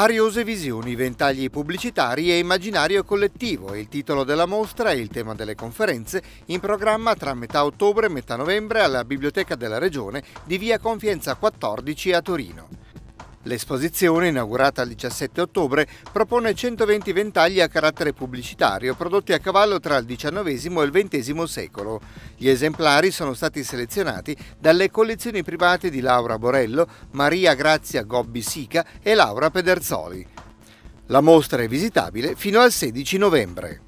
Ariose visioni, ventagli pubblicitari e immaginario collettivo è il titolo della mostra e il tema delle conferenze in programma tra metà ottobre e metà novembre alla Biblioteca della Regione di via Confienza 14 a Torino. L'esposizione, inaugurata il 17 ottobre, propone 120 ventagli a carattere pubblicitario prodotti a cavallo tra il XIX e il XX secolo. Gli esemplari sono stati selezionati dalle collezioni private di Laura Borello, Maria Grazia Gobbi Sica e Laura Pederzoli. La mostra è visitabile fino al 16 novembre.